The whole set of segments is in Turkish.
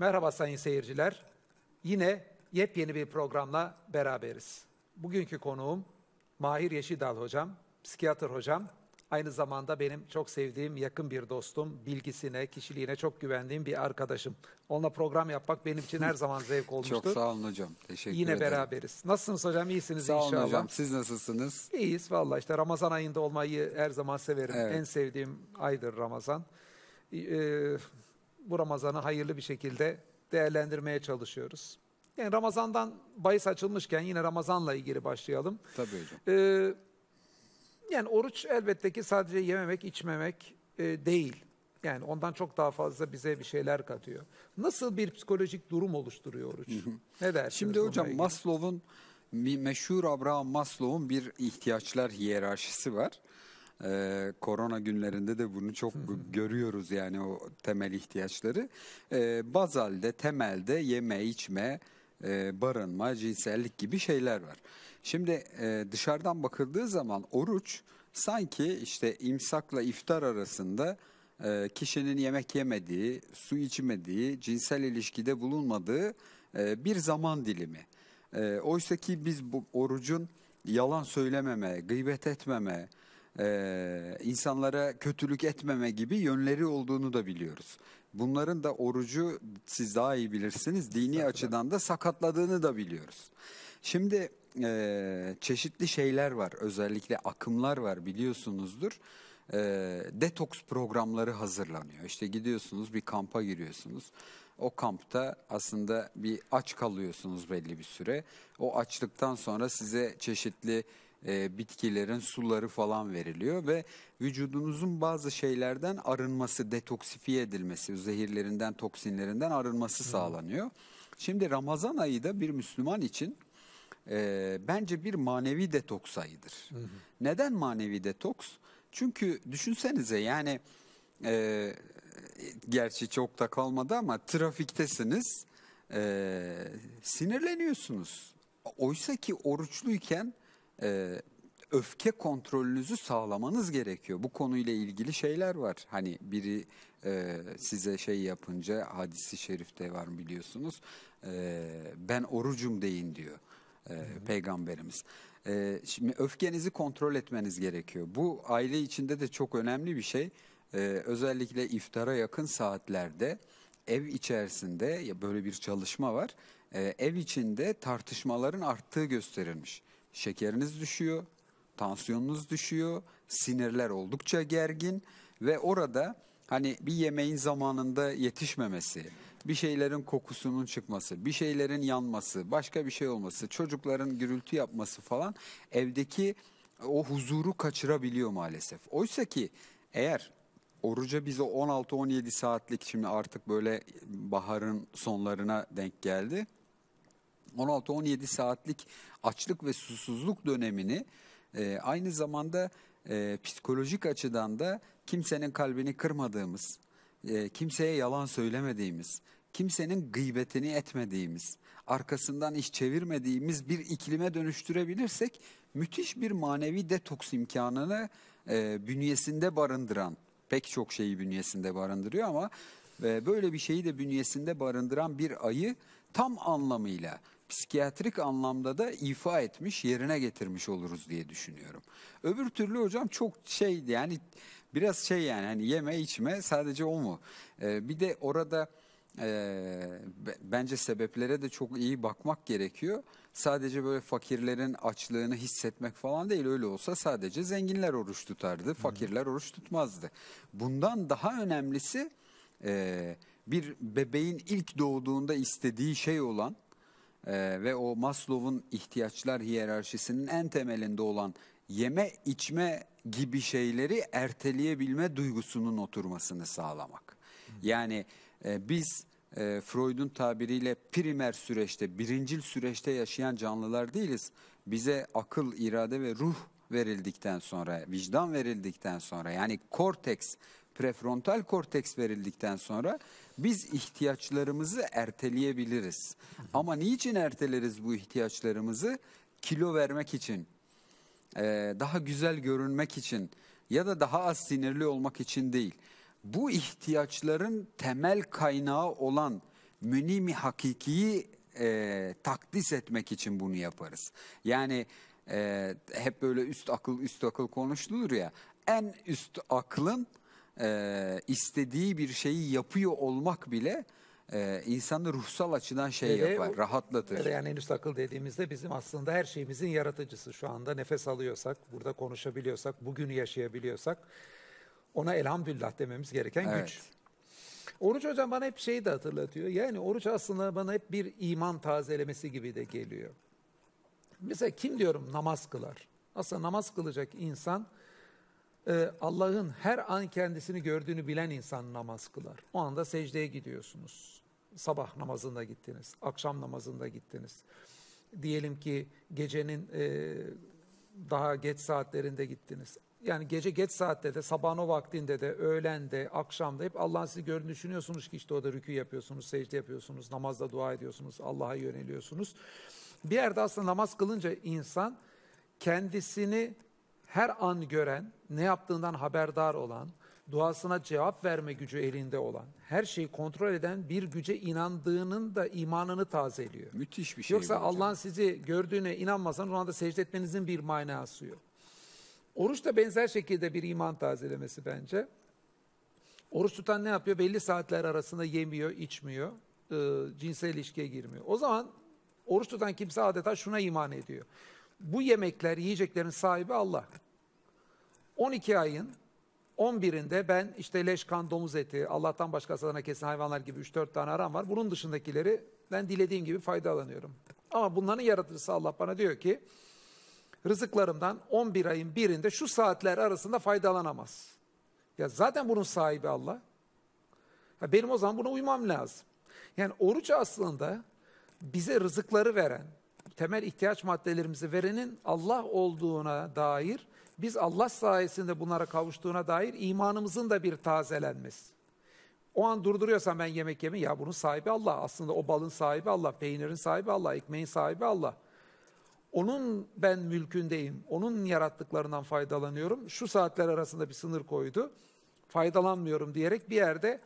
Merhaba sayın seyirciler. Yine yepyeni bir programla beraberiz. Bugünkü konuğum Mahir Yeşidal hocam, psikiyatr hocam. Aynı zamanda benim çok sevdiğim yakın bir dostum, bilgisine, kişiliğine çok güvendiğim bir arkadaşım. Onunla program yapmak benim için her zaman zevk olmuştu. çok sağ olun hocam. Teşekkür Yine ederim. Yine beraberiz. Nasılsınız hocam? iyisiniz sağ inşallah. Sağ olun hocam. Siz nasılsınız? İyiyiz valla işte Ramazan ayında olmayı her zaman severim. Evet. En sevdiğim aydır Ramazan. Ee, bu Ramazan'ı hayırlı bir şekilde değerlendirmeye çalışıyoruz. Yani Ramazan'dan bahis açılmışken yine Ramazan'la ilgili başlayalım. Tabii hocam. Ee, yani oruç elbette ki sadece yememek, içmemek e, değil. Yani ondan çok daha fazla bize bir şeyler katıyor. Nasıl bir psikolojik durum oluşturuyor oruç? ne dersiniz? Şimdi hocam Maslow'un meşhur Abraham Maslow'un bir ihtiyaçlar hiyerarşisi var. Ee, korona günlerinde de bunu çok görüyoruz yani o temel ihtiyaçları. Ee, bazalde, temelde yeme, içme, e, barınma, cinsellik gibi şeyler var. Şimdi e, dışarıdan bakıldığı zaman oruç sanki işte imsakla iftar arasında e, kişinin yemek yemediği, su içmediği, cinsel ilişkide bulunmadığı e, bir zaman dilimi. E, Oysa ki biz bu orucun yalan söylememe, gıybet etmeme, e, insanlara kötülük etmeme gibi yönleri olduğunu da biliyoruz. Bunların da orucu siz daha iyi bilirsiniz dini Sakatlar. açıdan da sakatladığını da biliyoruz. Şimdi e, çeşitli şeyler var özellikle akımlar var biliyorsunuzdur e, detoks programları hazırlanıyor. İşte gidiyorsunuz bir kampa giriyorsunuz. O kampta aslında bir aç kalıyorsunuz belli bir süre. O açlıktan sonra size çeşitli e, bitkilerin suları falan veriliyor ve vücudunuzun bazı şeylerden arınması, detoksifiye edilmesi, zehirlerinden, toksinlerinden arınması sağlanıyor. Şimdi Ramazan ayı da bir Müslüman için e, bence bir manevi detoks ayıdır. Hı hı. Neden manevi detoks? Çünkü düşünsenize yani e, gerçi çok da kalmadı ama trafiktesiniz e, sinirleniyorsunuz. Oysa ki oruçluyken e, öfke kontrolünüzü sağlamanız gerekiyor. Bu konuyla ilgili şeyler var. Hani biri e, size şey yapınca hadisi şerifte var biliyorsunuz. E, ben orucum deyin diyor e, hı peygamberimiz. E, şimdi öfkenizi kontrol etmeniz gerekiyor. Bu aile içinde de çok önemli bir şey. E, özellikle iftara yakın saatlerde ev içerisinde ya böyle bir çalışma var. E, ev içinde tartışmaların arttığı gösterilmiş şekeriniz düşüyor, tansiyonunuz düşüyor, sinirler oldukça gergin ve orada hani bir yemeğin zamanında yetişmemesi, bir şeylerin kokusunun çıkması, bir şeylerin yanması, başka bir şey olması, çocukların gürültü yapması falan evdeki o huzuru kaçırabiliyor maalesef. Oysa ki eğer oruca bize 16-17 saatlik şimdi artık böyle baharın sonlarına denk geldi 16-17 saatlik açlık ve susuzluk dönemini e, aynı zamanda e, psikolojik açıdan da kimsenin kalbini kırmadığımız, e, kimseye yalan söylemediğimiz, kimsenin gıybetini etmediğimiz, arkasından iş çevirmediğimiz bir iklime dönüştürebilirsek müthiş bir manevi detoks imkanını e, bünyesinde barındıran, pek çok şeyi bünyesinde barındırıyor ama e, böyle bir şeyi de bünyesinde barındıran bir ayı tam anlamıyla psikiyatrik anlamda da ifa etmiş, yerine getirmiş oluruz diye düşünüyorum. Öbür türlü hocam çok şey yani biraz şey yani hani yeme içme sadece o mu? Ee, bir de orada e, bence sebeplere de çok iyi bakmak gerekiyor. Sadece böyle fakirlerin açlığını hissetmek falan değil öyle olsa sadece zenginler oruç tutardı, fakirler oruç tutmazdı. Bundan daha önemlisi e, bir bebeğin ilk doğduğunda istediği şey olan e, ve o Maslow'un ihtiyaçlar hiyerarşisinin en temelinde olan yeme içme gibi şeyleri erteleyebilme duygusunun oturmasını sağlamak. Yani e, biz e, Freud'un tabiriyle primer süreçte, birincil süreçte yaşayan canlılar değiliz. Bize akıl, irade ve ruh verildikten sonra, vicdan verildikten sonra yani korteks, prefrontal korteks verildikten sonra biz ihtiyaçlarımızı erteleyebiliriz. Ama niçin erteleriz bu ihtiyaçlarımızı? Kilo vermek için, e, daha güzel görünmek için ya da daha az sinirli olmak için değil. Bu ihtiyaçların temel kaynağı olan münimi hakikiyi e, takdis etmek için bunu yaparız. Yani e, hep böyle üst akıl üst akıl konuşulur ya en üst aklın e, istediği bir şeyi yapıyor olmak bile e, insanı ruhsal açıdan şey Ve yapar, rahatlatır. Yani Reyanenüs akıl dediğimizde bizim aslında her şeyimizin yaratıcısı. Şu anda nefes alıyorsak, burada konuşabiliyorsak, bugünü yaşayabiliyorsak ona elhamdülillah dememiz gereken evet. güç. Oruç hocam bana hep şeyi de hatırlatıyor. Yani oruç aslında bana hep bir iman tazelemesi gibi de geliyor. Mesela kim diyorum namaz kılar? Aslında namaz kılacak insan ee, Allah'ın her an kendisini gördüğünü bilen insan namaz kılar. O anda secdeye gidiyorsunuz. Sabah namazında gittiniz, akşam namazında gittiniz. Diyelim ki gecenin e, daha geç saatlerinde gittiniz. Yani gece geç saatte de, sabahın o vaktinde de, öğlende, akşamda hep Allah'ın sizi gördüğünü düşünüyorsunuz ki işte orada rükû yapıyorsunuz, secde yapıyorsunuz, namazda dua ediyorsunuz, Allah'a yöneliyorsunuz. Bir yerde aslında namaz kılınca insan kendisini her an gören, ne yaptığından haberdar olan, duasına cevap verme gücü elinde olan, her şeyi kontrol eden bir güce inandığının da imanını tazeliyor. Müthiş bir şey. Yoksa Allah'ın sizi gördüğüne inanmasanız ona da secde etmenizin bir manası yok. Oruç da benzer şekilde bir iman tazelemesi bence. Oruç tutan ne yapıyor? Belli saatler arasında yemiyor, içmiyor, e, cinsel ilişkiye girmiyor. O zaman oruç tutan kimse adeta şuna iman ediyor bu yemekler, yiyeceklerin sahibi Allah. 12 ayın 11'inde ben işte leş, kan, domuz eti, Allah'tan başka sana kesin hayvanlar gibi 3-4 tane aram var. Bunun dışındakileri ben dilediğim gibi faydalanıyorum. Ama bunların yaratıcısı Allah bana diyor ki rızıklarımdan 11 ayın birinde şu saatler arasında faydalanamaz. Ya zaten bunun sahibi Allah. Ya benim o zaman buna uymam lazım. Yani oruç aslında bize rızıkları veren, temel ihtiyaç maddelerimizi verenin Allah olduğuna dair, biz Allah sayesinde bunlara kavuştuğuna dair imanımızın da bir tazelenmesi. O an durduruyorsam ben yemek yemi ya bunun sahibi Allah. Aslında o balın sahibi Allah, peynirin sahibi Allah, ekmeğin sahibi Allah. Onun ben mülkündeyim. Onun yarattıklarından faydalanıyorum. Şu saatler arasında bir sınır koydu. Faydalanmıyorum diyerek bir yerde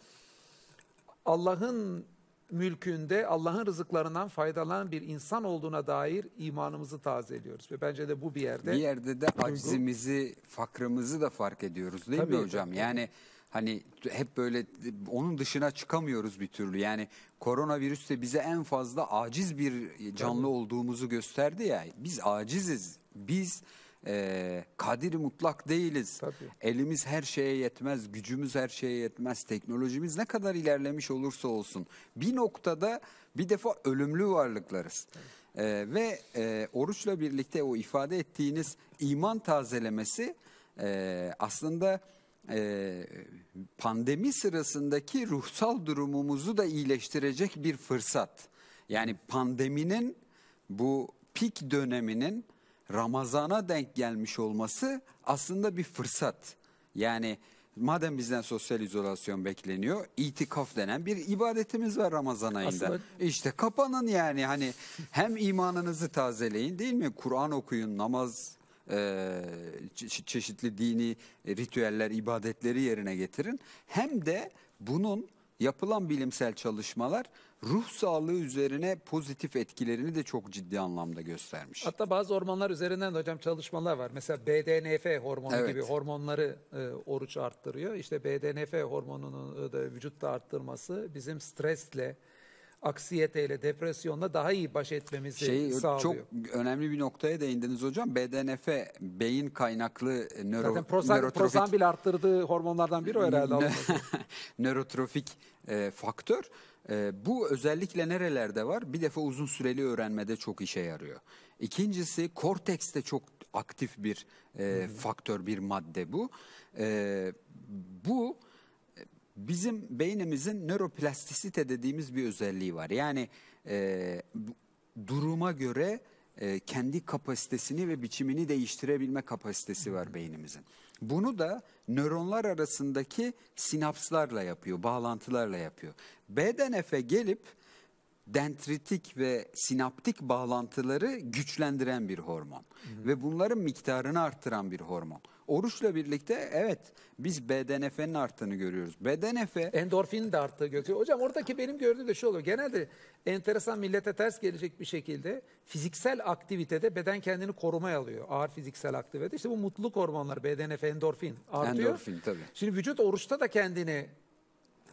Allah'ın mülkünde Allah'ın rızıklarından faydalanan bir insan olduğuna dair imanımızı tazeliyoruz. Ve bence de bu bir yerde... Bir yerde de acizimizi, fakrımızı da fark ediyoruz değil tabii, mi hocam? Tabii. Yani hani hep böyle onun dışına çıkamıyoruz bir türlü. Yani koronavirüs de bize en fazla aciz bir canlı olduğumuzu gösterdi ya. Biz aciziz. Biz e, ee, kadir mutlak değiliz. Tabii. Elimiz her şeye yetmez, gücümüz her şeye yetmez, teknolojimiz ne kadar ilerlemiş olursa olsun. Bir noktada bir defa ölümlü varlıklarız. E, ve e, oruçla birlikte o ifade ettiğiniz iman tazelemesi e, aslında e, pandemi sırasındaki ruhsal durumumuzu da iyileştirecek bir fırsat. Yani pandeminin bu pik döneminin Ramazana denk gelmiş olması aslında bir fırsat. Yani madem bizden sosyal izolasyon bekleniyor, itikaf denen bir ibadetimiz var Ramazan ayında. Aslında... İşte kapanın yani hani hem imanınızı tazeleyin değil mi? Kur'an okuyun, namaz e, çeşitli dini ritüeller, ibadetleri yerine getirin. Hem de bunun yapılan bilimsel çalışmalar ruh sağlığı üzerine pozitif etkilerini de çok ciddi anlamda göstermiş. Hatta bazı hormonlar üzerinden de hocam çalışmalar var. Mesela BDNF hormonu evet. gibi hormonları e, oruç arttırıyor. İşte BDNF hormonunun e, da vücutta arttırması bizim stresle, aksiyeteyle, depresyonla daha iyi baş etmemizi şey, sağlıyor. Çok önemli bir noktaya değindiniz hocam. BDNF beyin kaynaklı nöro, Zaten prosan, nörotrofik... prosan bile arttırdığı hormonlardan biri o herhalde. nörotrofik e, faktör. E, bu özellikle nerelerde var? Bir defa uzun süreli öğrenmede çok işe yarıyor. İkincisi kortekste çok aktif bir e, faktör, bir madde bu. E, bu Bizim beynimizin nöroplastisite dediğimiz bir özelliği var. Yani e, duruma göre e, kendi kapasitesini ve biçimini değiştirebilme kapasitesi var beynimizin. Bunu da nöronlar arasındaki sinapslarla yapıyor, bağlantılarla yapıyor. B'den F'e gelip dentritik ve sinaptik bağlantıları güçlendiren bir hormon hı hı. ve bunların miktarını arttıran bir hormon. Oruçla birlikte evet biz BDNF'nin arttığını görüyoruz. BDNF... Endorfin de arttı Gökçe. Hocam oradaki benim gördüğüm de şu oluyor. Genelde enteresan millete ters gelecek bir şekilde fiziksel aktivitede beden kendini korumaya alıyor. Ağır fiziksel aktivitede. İşte bu mutluluk hormonları BDNF, endorfin artıyor. Endorfin tabii. Şimdi vücut oruçta da kendini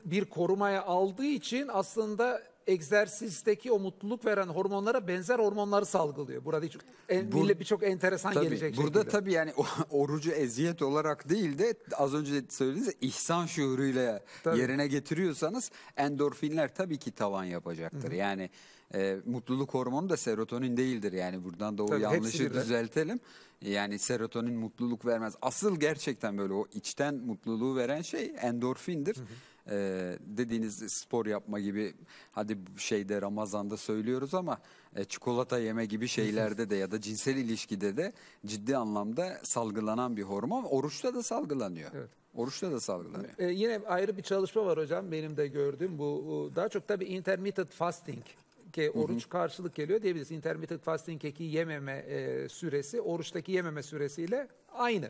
bir korumaya aldığı için aslında egzersizteki o mutluluk veren hormonlara benzer hormonları salgılıyor. Burada hiç en, birçok enteresan tabii, gelecek Burada şekilde. tabii yani orucu eziyet olarak değil de az önce söylediğiniz ihsan şuuruyla tabii. yerine getiriyorsanız endorfinler tabii ki tavan yapacaktır. Hı-hı. Yani e, mutluluk hormonu da serotonin değildir. Yani buradan da o Tabii, yanlışı düzeltelim. Yani serotonin mutluluk vermez. Asıl gerçekten böyle o içten mutluluğu veren şey endorfindir. Hı hı e, dediğiniz spor yapma gibi hadi şeyde Ramazan'da söylüyoruz ama e, çikolata yeme gibi şeylerde de ya da cinsel ilişkide de ciddi anlamda salgılanan bir hormon. Oruçta da salgılanıyor. Evet. Oruçta da salgılanıyor. E, yine ayrı bir çalışma var hocam benim de gördüğüm bu daha çok tabii intermittent fasting ki oruç karşılık geliyor diyebiliriz. Intermittent fasting'teki yememe e, süresi oruçtaki yememe süresiyle aynı.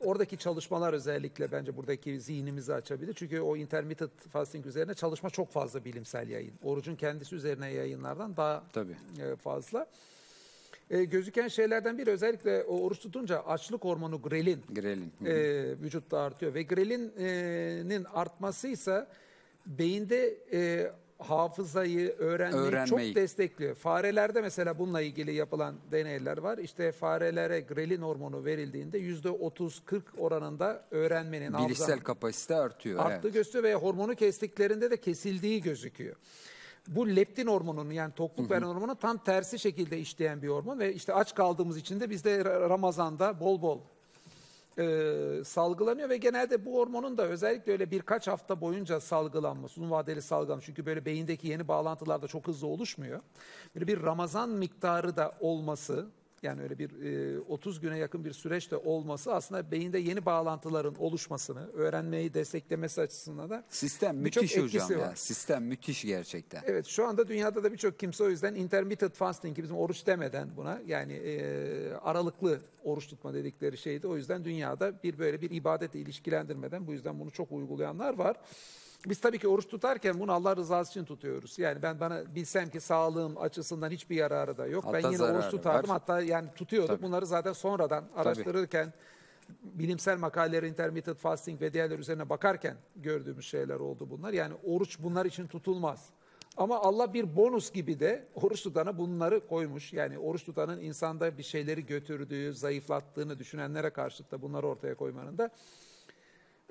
Oradaki çalışmalar özellikle bence buradaki zihnimizi açabilir. Çünkü o intermittent fasting üzerine çalışma çok fazla bilimsel yayın. Orucun kendisi üzerine yayınlardan daha Tabii. E, fazla. E, gözüken şeylerden biri özellikle o oruç tutunca açlık hormonu grelin, grelin. E, vücutta artıyor. Ve grelinin e, artması ise beyinde e, hafızayı öğrenmeyi, öğrenmeyi çok destekliyor. Farelerde mesela bununla ilgili yapılan deneyler var. İşte farelere grelin hormonu verildiğinde yüzde %30-40 oranında öğrenmenin bilişsel hafızanın, kapasite artıyor. Arttı evet. gösteriyor ve hormonu kestiklerinde de kesildiği gözüküyor bu leptin hormonunun yani tokluk veren hormonun tam tersi şekilde işleyen bir hormon ve işte aç kaldığımız için de biz de Ramazan'da bol bol e, salgılanıyor ve genelde bu hormonun da özellikle öyle birkaç hafta boyunca salgılanması, uzun vadeli salgılanması çünkü böyle beyindeki yeni bağlantılar da çok hızlı oluşmuyor. Böyle bir Ramazan miktarı da olması yani öyle bir e, 30 güne yakın bir süreçte olması aslında beyinde yeni bağlantıların oluşmasını, öğrenmeyi desteklemesi açısından da sistem müthiş hocam var. ya. Sistem müthiş gerçekten. Evet şu anda dünyada da birçok kimse o yüzden intermittent fasting bizim oruç demeden buna yani e, aralıklı oruç tutma dedikleri şeydi. O yüzden dünyada bir böyle bir ibadetle ilişkilendirmeden bu yüzden bunu çok uygulayanlar var. Biz tabii ki oruç tutarken bunu Allah rızası için tutuyoruz. Yani ben bana bilsem ki sağlığım açısından hiçbir yararı da yok. Hatta ben yine oruç tutardım. Var. Hatta yani tutuyorduk. Tabii. Bunları zaten sonradan araştırırken tabii. bilimsel makaleler, intermittent fasting ve diğerler üzerine bakarken gördüğümüz şeyler oldu bunlar. Yani oruç bunlar için tutulmaz. Ama Allah bir bonus gibi de oruç tutana bunları koymuş. Yani oruç tutanın insanda bir şeyleri götürdüğü, zayıflattığını düşünenlere karşılık da bunları ortaya koymanın da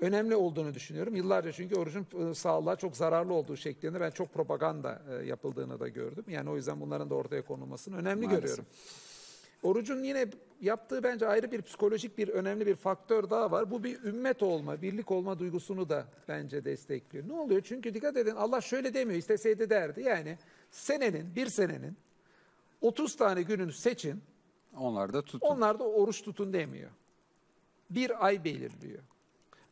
önemli olduğunu düşünüyorum. Yıllarca çünkü orucun e, sağlığa çok zararlı olduğu şeklinde ben çok propaganda e, yapıldığını da gördüm. Yani o yüzden bunların da ortaya konulmasını önemli Maalesef. görüyorum. Orucun yine yaptığı bence ayrı bir psikolojik bir önemli bir faktör daha var. Bu bir ümmet olma, birlik olma duygusunu da bence destekliyor. Ne oluyor? Çünkü dikkat edin Allah şöyle demiyor isteseydi derdi. Yani senenin, bir senenin 30 tane gününü seçin. Onlar da tutun. Onlar da oruç tutun demiyor. Bir ay belirliyor.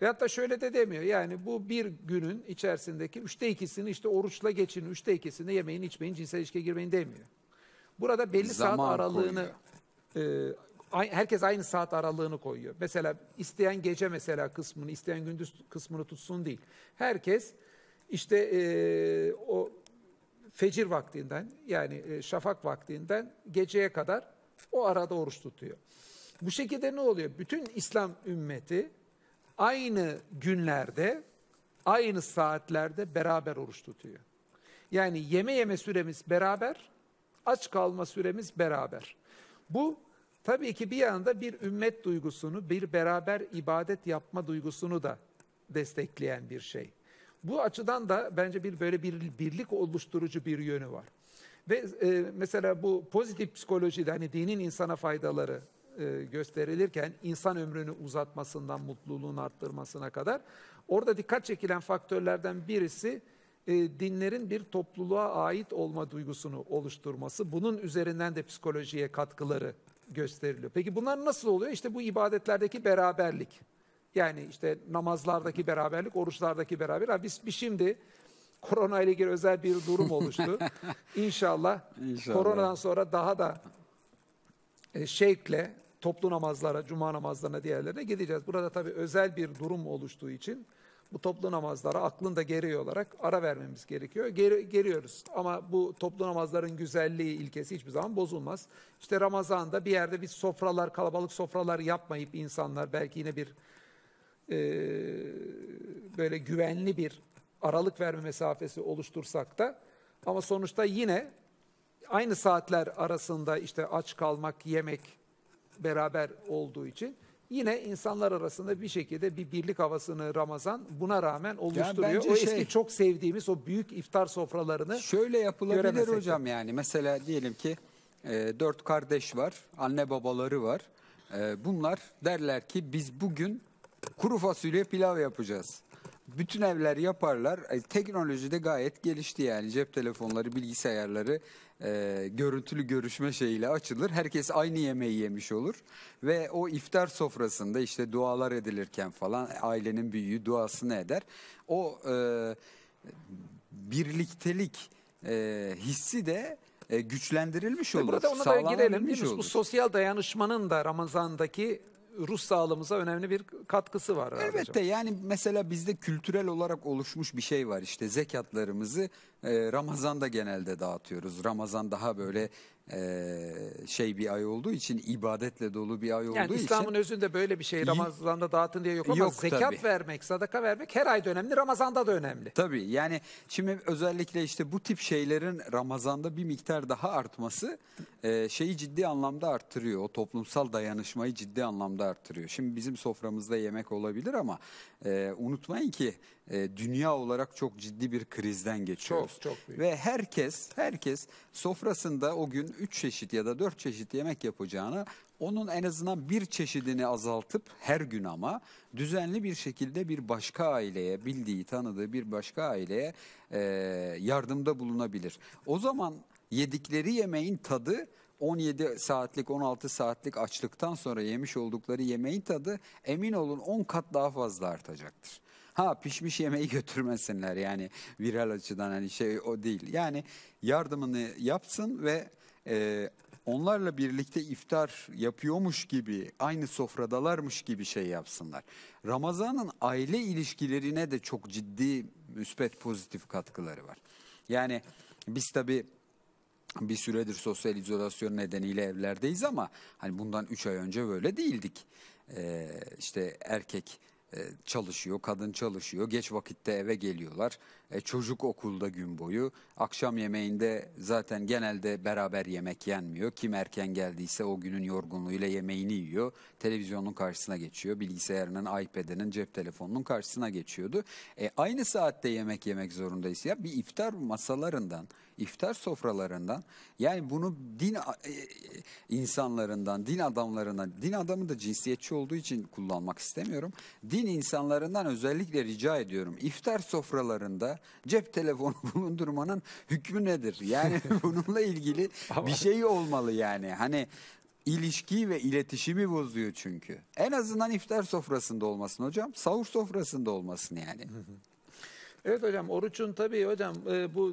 Ve da şöyle de demiyor yani bu bir günün içerisindeki üçte ikisini işte oruçla geçin, üçte ikisini yemeyin, içmeyin, cinsel ilişkiye girmeyin demiyor. Burada belli Zaman saat aralığını, e, herkes aynı saat aralığını koyuyor. Mesela isteyen gece mesela kısmını, isteyen gündüz kısmını tutsun değil. Herkes işte e, o fecir vaktinden yani e, şafak vaktinden geceye kadar o arada oruç tutuyor. Bu şekilde ne oluyor? Bütün İslam ümmeti aynı günlerde, aynı saatlerde beraber oruç tutuyor. Yani yeme yeme süremiz beraber, aç kalma süremiz beraber. Bu tabii ki bir yanda bir ümmet duygusunu, bir beraber ibadet yapma duygusunu da destekleyen bir şey. Bu açıdan da bence bir böyle bir birlik oluşturucu bir yönü var. Ve e, mesela bu pozitif psikolojide hani dinin insana faydaları e, gösterilirken insan ömrünü uzatmasından mutluluğun arttırmasına kadar orada dikkat çekilen faktörlerden birisi e, dinlerin bir topluluğa ait olma duygusunu oluşturması. Bunun üzerinden de psikolojiye katkıları gösteriliyor. Peki bunlar nasıl oluyor? İşte bu ibadetlerdeki beraberlik. Yani işte namazlardaki beraberlik, oruçlardaki beraberlik. Biz, bir şimdi korona ile ilgili özel bir durum oluştu. İnşallah, İnşallah. koronadan sonra daha da e, şekle toplu namazlara, cuma namazlarına, diğerlerine gideceğiz. Burada tabii özel bir durum oluştuğu için bu toplu namazlara aklın da geri olarak ara vermemiz gerekiyor. Geri, geriyoruz ama bu toplu namazların güzelliği ilkesi hiçbir zaman bozulmaz. İşte Ramazan'da bir yerde bir sofralar, kalabalık sofralar yapmayıp insanlar belki yine bir e, böyle güvenli bir aralık verme mesafesi oluştursak da ama sonuçta yine aynı saatler arasında işte aç kalmak, yemek, beraber olduğu için yine insanlar arasında bir şekilde bir birlik havasını Ramazan buna rağmen oluşturuyor. Yani o şey, eski çok sevdiğimiz o büyük iftar sofralarını Şöyle yapılabilir hocam de. yani mesela diyelim ki e, dört kardeş var, anne babaları var. E, bunlar derler ki biz bugün kuru fasulye pilav yapacağız. Bütün evler yaparlar. E, teknoloji de gayet gelişti yani. Cep telefonları, bilgisayarları e, görüntülü görüşme şeyiyle açılır. Herkes aynı yemeği yemiş olur. Ve o iftar sofrasında işte dualar edilirken falan ailenin büyüğü duasını eder. O e, birliktelik e, hissi de e, güçlendirilmiş olur. Burada ona da girelim. Bu sosyal dayanışmanın da Ramazan'daki ruh sağlığımıza önemli bir katkısı var. Elbette hocam. yani mesela bizde kültürel olarak oluşmuş bir şey var işte zekatlarımızı e, Ramazan'da genelde dağıtıyoruz. Ramazan daha böyle e, şey bir ay olduğu için ibadetle dolu bir ay yani olduğu İslam için. İslam'ın özünde böyle bir şey Ramazan'da dağıtın diye yok ama yok, zekat tabii. vermek, sadaka vermek her ayda önemli, Ramazan'da da önemli. Tabii yani şimdi özellikle işte bu tip şeylerin Ramazan'da bir miktar daha artması e, şeyi ciddi anlamda arttırıyor. O toplumsal dayanışmayı ciddi anlamda arttırıyor. Şimdi bizim soframızda yemek olabilir ama e, unutmayın ki e, dünya olarak çok ciddi bir krizden geçiyoruz. Çok, çok büyük. Ve herkes herkes sofrasında o gün 3 çeşit ya da 4 çeşit yemek yapacağını onun en azından bir çeşidini azaltıp her gün ama düzenli bir şekilde bir başka aileye bildiği tanıdığı bir başka aileye e, yardımda bulunabilir. O zaman yedikleri yemeğin tadı 17 saatlik 16 saatlik açlıktan sonra yemiş oldukları yemeğin tadı emin olun 10 kat daha fazla artacaktır. Ha pişmiş yemeği götürmesinler yani viral açıdan hani şey o değil. Yani yardımını yapsın ve e, onlarla birlikte iftar yapıyormuş gibi, aynı sofradalarmış gibi şey yapsınlar. Ramazan'ın aile ilişkilerine de çok ciddi müspet pozitif katkıları var. Yani biz tabii bir süredir sosyal izolasyon nedeniyle evlerdeyiz ama hani bundan 3 ay önce böyle değildik. Ee, işte erkek e, çalışıyor, kadın çalışıyor, geç vakitte eve geliyorlar e, çocuk okulda gün boyu. Akşam yemeğinde zaten genelde beraber yemek yenmiyor. Kim erken geldiyse o günün yorgunluğuyla yemeğini yiyor. Televizyonun karşısına geçiyor. Bilgisayarının, iPad'inin, cep telefonunun karşısına geçiyordu. E, aynı saatte yemek yemek zorundayız. Ya bir iftar masalarından, iftar sofralarından yani bunu din e, insanlarından, din adamlarından, din adamı da cinsiyetçi olduğu için kullanmak istemiyorum. Din insanlarından özellikle rica ediyorum. İftar sofralarında cep telefonu bulundurmanın hükmü nedir? Yani bununla ilgili bir şey olmalı yani. Hani ilişkiyi ve iletişimi bozuyor çünkü. En azından iftar sofrasında olmasın hocam. Sahur sofrasında olmasın yani. Evet hocam oruçun tabii hocam e, bu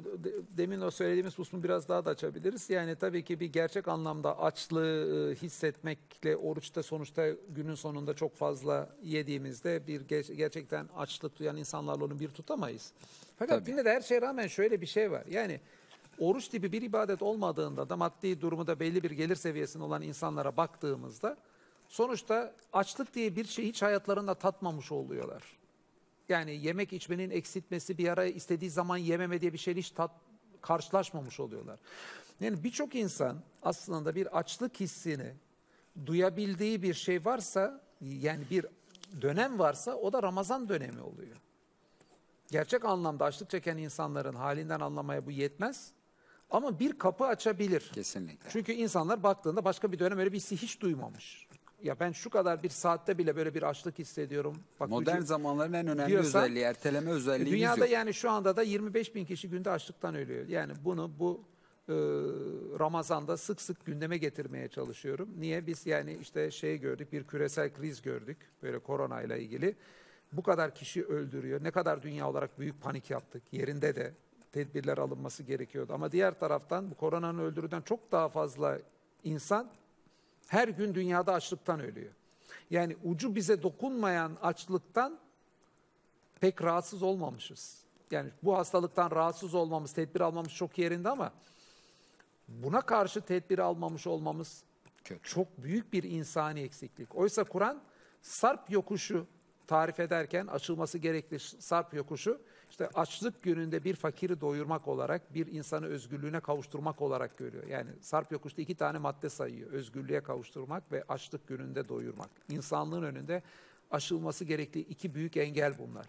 demin o söylediğimiz kısmı biraz daha da açabiliriz. Yani tabii ki bir gerçek anlamda açlığı e, hissetmekle oruçta sonuçta günün sonunda çok fazla yediğimizde bir gerçekten açlık duyan insanlarla onu bir tutamayız. Fakat tabii. yine de her şeye rağmen şöyle bir şey var. Yani oruç gibi bir ibadet olmadığında da maddi durumu da belli bir gelir seviyesinde olan insanlara baktığımızda sonuçta açlık diye bir şey hiç hayatlarında tatmamış oluyorlar yani yemek içmenin eksiltmesi bir ara istediği zaman yememe diye bir şey hiç tat, karşılaşmamış oluyorlar. Yani birçok insan aslında bir açlık hissini duyabildiği bir şey varsa yani bir dönem varsa o da Ramazan dönemi oluyor. Gerçek anlamda açlık çeken insanların halinden anlamaya bu yetmez. Ama bir kapı açabilir. Kesinlikle. Çünkü insanlar baktığında başka bir dönem öyle bir hissi hiç duymamış ya ben şu kadar bir saatte bile böyle bir açlık hissediyorum. Bak, Modern gücü, zamanların en önemli diyorsa, özelliği, erteleme e, özelliği Dünyada yok. yani şu anda da 25 bin kişi günde açlıktan ölüyor. Yani bunu bu e, Ramazan'da sık sık gündeme getirmeye çalışıyorum. Niye? Biz yani işte şey gördük, bir küresel kriz gördük böyle korona ile ilgili. Bu kadar kişi öldürüyor. Ne kadar dünya olarak büyük panik yaptık. Yerinde de tedbirler alınması gerekiyordu. Ama diğer taraftan bu koronanın öldürüden çok daha fazla insan her gün dünyada açlıktan ölüyor. Yani ucu bize dokunmayan açlıktan pek rahatsız olmamışız. Yani bu hastalıktan rahatsız olmamız, tedbir almamız çok yerinde ama buna karşı tedbir almamış olmamız Kötü. çok büyük bir insani eksiklik. Oysa Kur'an Sarp yokuşu tarif ederken açılması gerekli Sarp yokuşu işte açlık gününde bir fakiri doyurmak olarak bir insanı özgürlüğüne kavuşturmak olarak görüyor. Yani Sarp Yokuş'ta iki tane madde sayıyor. Özgürlüğe kavuşturmak ve açlık gününde doyurmak. İnsanlığın önünde aşılması gerektiği iki büyük engel bunlar.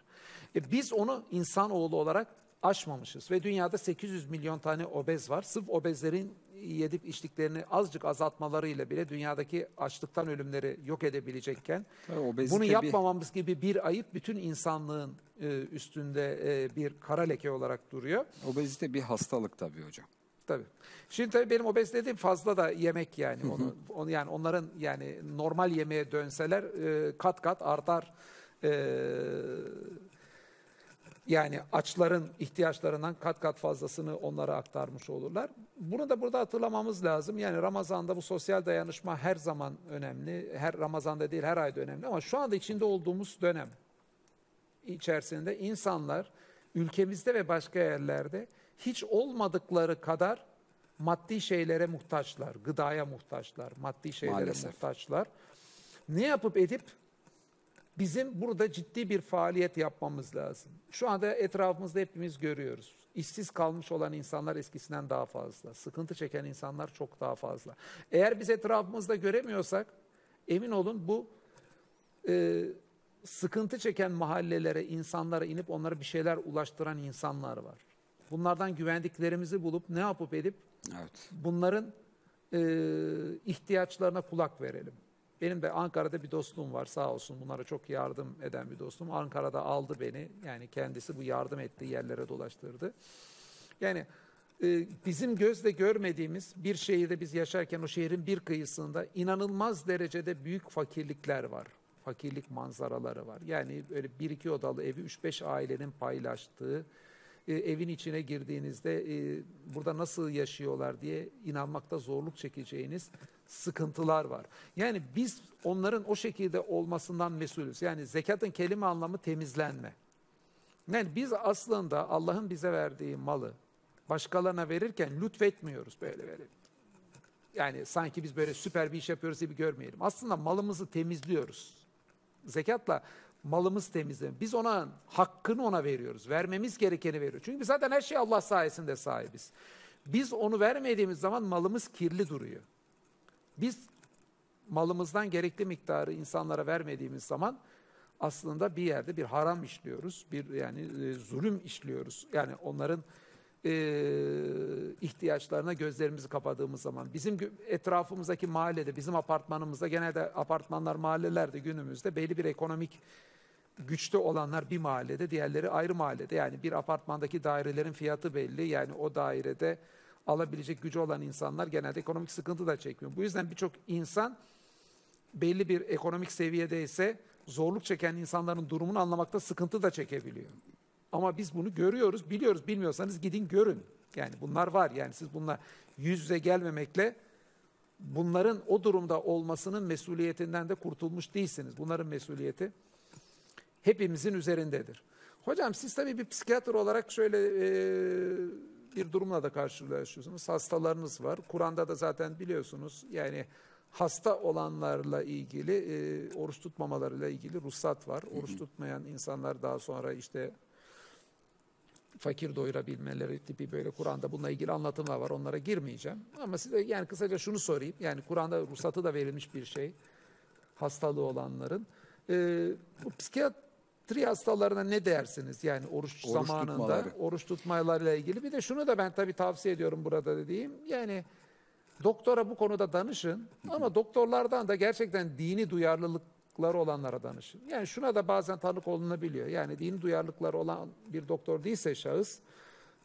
E biz onu insanoğlu olarak aşmamışız ve dünyada 800 milyon tane obez var. Sırf obezlerin yedip içtiklerini azıcık azaltmalarıyla bile dünyadaki açlıktan ölümleri yok edebilecekken Tabii, bunu yapmamamız bir... gibi bir ayıp bütün insanlığın e, üstünde e, bir kara leke olarak duruyor. Obezite bir hastalık tabii hocam. Tabii. Şimdi tabii benim obez dediğim fazla da yemek yani onu, onu yani onların yani normal yemeğe dönseler e, kat kat artar e, yani açların ihtiyaçlarından kat kat fazlasını onlara aktarmış olurlar. Bunu da burada hatırlamamız lazım. Yani Ramazan'da bu sosyal dayanışma her zaman önemli. Her Ramazan'da değil her ayda önemli ama şu anda içinde olduğumuz dönem içerisinde insanlar ülkemizde ve başka yerlerde hiç olmadıkları kadar maddi şeylere muhtaçlar, gıdaya muhtaçlar, maddi şeylere Maalesef. muhtaçlar. Ne yapıp edip Bizim burada ciddi bir faaliyet yapmamız lazım. Şu anda etrafımızda hepimiz görüyoruz. İşsiz kalmış olan insanlar eskisinden daha fazla. Sıkıntı çeken insanlar çok daha fazla. Eğer biz etrafımızda göremiyorsak emin olun bu e, sıkıntı çeken mahallelere, insanlara inip onlara bir şeyler ulaştıran insanlar var. Bunlardan güvendiklerimizi bulup ne yapıp edip evet. bunların e, ihtiyaçlarına kulak verelim. Benim de Ankara'da bir dostum var sağ olsun bunlara çok yardım eden bir dostum. Ankara'da aldı beni yani kendisi bu yardım ettiği yerlere dolaştırdı. Yani e, bizim gözle görmediğimiz bir şehirde biz yaşarken o şehrin bir kıyısında inanılmaz derecede büyük fakirlikler var. Fakirlik manzaraları var. Yani böyle bir iki odalı evi 3-5 ailenin paylaştığı e, evin içine girdiğinizde e, burada nasıl yaşıyorlar diye inanmakta zorluk çekeceğiniz sıkıntılar var. Yani biz onların o şekilde olmasından mesulüz. Yani zekatın kelime anlamı temizlenme. Yani biz aslında Allah'ın bize verdiği malı başkalarına verirken lütfetmiyoruz böyle verelim. Yani sanki biz böyle süper bir iş yapıyoruz gibi görmeyelim. Aslında malımızı temizliyoruz. Zekatla malımız temizlemiz. Biz ona hakkını ona veriyoruz. Vermemiz gerekeni veriyoruz. Çünkü biz zaten her şey Allah sayesinde sahibiz. Biz onu vermediğimiz zaman malımız kirli duruyor. Biz malımızdan gerekli miktarı insanlara vermediğimiz zaman aslında bir yerde bir haram işliyoruz. Bir yani e, zulüm işliyoruz. Yani onların e, ihtiyaçlarına gözlerimizi kapadığımız zaman bizim etrafımızdaki mahallede, bizim apartmanımızda genelde apartmanlar mahallelerde günümüzde belli bir ekonomik güçte olanlar bir mahallede, diğerleri ayrı mahallede. Yani bir apartmandaki dairelerin fiyatı belli. Yani o dairede alabilecek gücü olan insanlar genelde ekonomik sıkıntı da çekmiyor. Bu yüzden birçok insan belli bir ekonomik seviyede ise zorluk çeken insanların durumunu anlamakta sıkıntı da çekebiliyor. Ama biz bunu görüyoruz, biliyoruz. Bilmiyorsanız gidin görün. Yani bunlar var. Yani siz bunlar yüz yüze gelmemekle bunların o durumda olmasının mesuliyetinden de kurtulmuş değilsiniz. Bunların mesuliyeti hepimizin üzerindedir. Hocam siz tabii bir psikiyatr olarak şöyle e, bir durumla da karşılaşıyorsunuz. Hastalarınız var. Kur'an'da da zaten biliyorsunuz yani hasta olanlarla ilgili e, oruç tutmamalarıyla ilgili ruhsat var. Oruç tutmayan insanlar daha sonra işte fakir doyurabilmeleri tipi böyle Kur'an'da bununla ilgili anlatımlar var. Onlara girmeyeceğim. Ama size yani kısaca şunu sorayım. Yani Kur'an'da ruhsatı da verilmiş bir şey hastalığı olanların. E, bu psikiyat tri hastalarına ne dersiniz? Yani oruç, oruç zamanında tutmaları. oruç tutmalarıyla ilgili. Bir de şunu da ben tabii tavsiye ediyorum burada dediğim. Yani doktora bu konuda danışın ama doktorlardan da gerçekten dini duyarlılıkları olanlara danışın. Yani şuna da bazen tanık olunabiliyor. Yani dini duyarlılıkları olan bir doktor değilse şahıs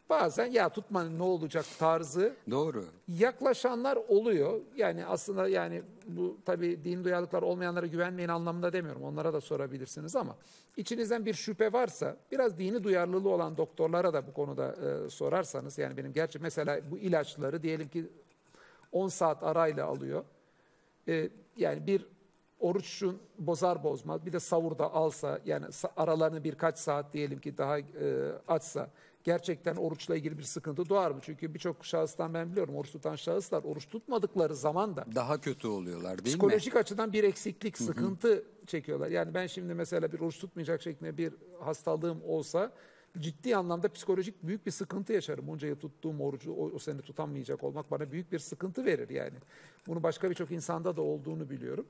bazen ya tutmanın ne olacak tarzı Doğru. yaklaşanlar oluyor. Yani aslında yani bu tabii din duyarlılıklar olmayanlara güvenmeyin anlamında demiyorum. Onlara da sorabilirsiniz ama içinizden bir şüphe varsa biraz dini duyarlılığı olan doktorlara da bu konuda e, sorarsanız yani benim gerçi mesela bu ilaçları diyelim ki 10 saat arayla alıyor. E, yani bir oruçun bozar bozmaz bir de savurda alsa yani aralarını birkaç saat diyelim ki daha e, açsa gerçekten oruçla ilgili bir sıkıntı doğar mı? Çünkü birçok şahıstan ben biliyorum oruç tutan şahıslar oruç tutmadıkları zaman da daha kötü oluyorlar değil mi? psikolojik açıdan bir eksiklik, sıkıntı çekiyorlar. Yani ben şimdi mesela bir oruç tutmayacak şeklinde bir hastalığım olsa ciddi anlamda psikolojik büyük bir sıkıntı yaşarım. Onca yıl tuttuğum orucu o, o sene tutamayacak olmak bana büyük bir sıkıntı verir yani. Bunu başka birçok insanda da olduğunu biliyorum.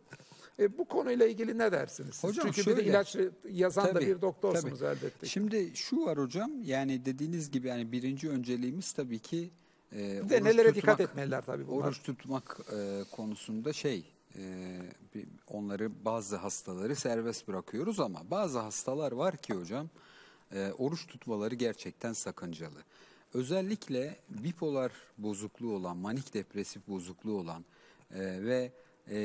E, bu konuyla ilgili ne dersiniz Hocam, Çünkü şöyle, bir ilaç yazan tabii, da bir doktorsunuz tabii. elbette. Şimdi şu var hocam yani dediğiniz gibi yani birinci önceliğimiz tabii ki e, bir de nelere tutmak, dikkat etmeliler tabii bunlar. Oruç tutmak e, konusunda şey e, bir, onları bazı hastaları serbest bırakıyoruz ama bazı hastalar var ki hocam e, oruç tutmaları gerçekten sakıncalı. Özellikle bipolar bozukluğu olan, manik depresif bozukluğu olan e, ve e,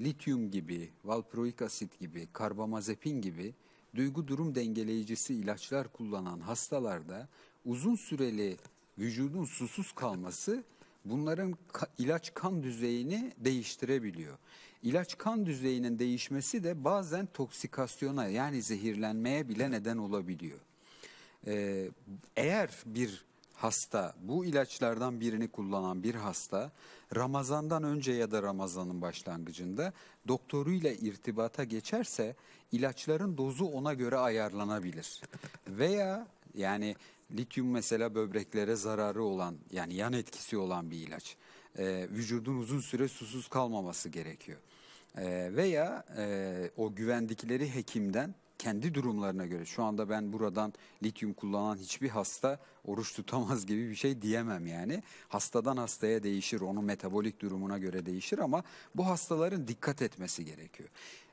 lityum gibi, valproik asit gibi, karbamazepin gibi duygu durum dengeleyicisi ilaçlar kullanan hastalarda uzun süreli vücudun susuz kalması bunların ka ilaç kan düzeyini değiştirebiliyor. İlaç kan düzeyinin değişmesi de bazen toksikasyona yani zehirlenmeye bile neden olabiliyor. Ee, eğer bir hasta bu ilaçlardan birini kullanan bir hasta Ramazan'dan önce ya da Ramazan'ın başlangıcında doktoruyla irtibata geçerse ilaçların dozu ona göre ayarlanabilir. Veya yani lityum mesela böbreklere zararı olan yani yan etkisi olan bir ilaç. Ee, vücudun uzun süre susuz kalmaması gerekiyor. Ee, veya e, o güvendikleri hekimden kendi durumlarına göre şu anda ben buradan lityum kullanan hiçbir hasta oruç tutamaz gibi bir şey diyemem yani. Hastadan hastaya değişir, onun metabolik durumuna göre değişir ama bu hastaların dikkat etmesi gerekiyor.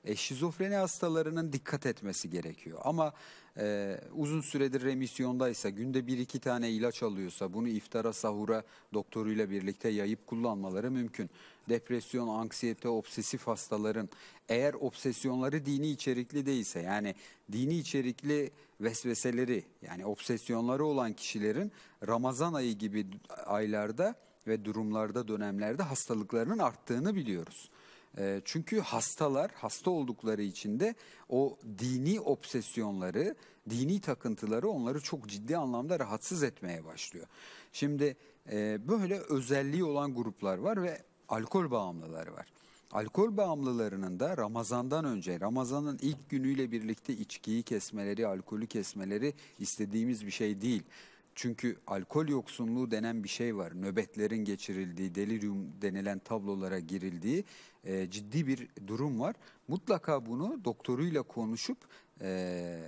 E, şizofreni hastalarının dikkat etmesi gerekiyor ama e, uzun süredir remisyondaysa günde bir iki tane ilaç alıyorsa bunu iftara sahura doktoruyla birlikte yayıp kullanmaları mümkün depresyon, anksiyete, obsesif hastaların eğer obsesyonları dini içerikli değilse yani dini içerikli vesveseleri yani obsesyonları olan kişilerin Ramazan ayı gibi aylarda ve durumlarda dönemlerde hastalıklarının arttığını biliyoruz. Ee, çünkü hastalar hasta oldukları için de o dini obsesyonları, dini takıntıları onları çok ciddi anlamda rahatsız etmeye başlıyor. Şimdi e, böyle özelliği olan gruplar var ve alkol bağımlıları var. Alkol bağımlılarının da Ramazan'dan önce, Ramazan'ın ilk günüyle birlikte içkiyi kesmeleri, alkolü kesmeleri istediğimiz bir şey değil. Çünkü alkol yoksunluğu denen bir şey var. Nöbetlerin geçirildiği, delirium denilen tablolara girildiği e, ciddi bir durum var. Mutlaka bunu doktoruyla konuşup e,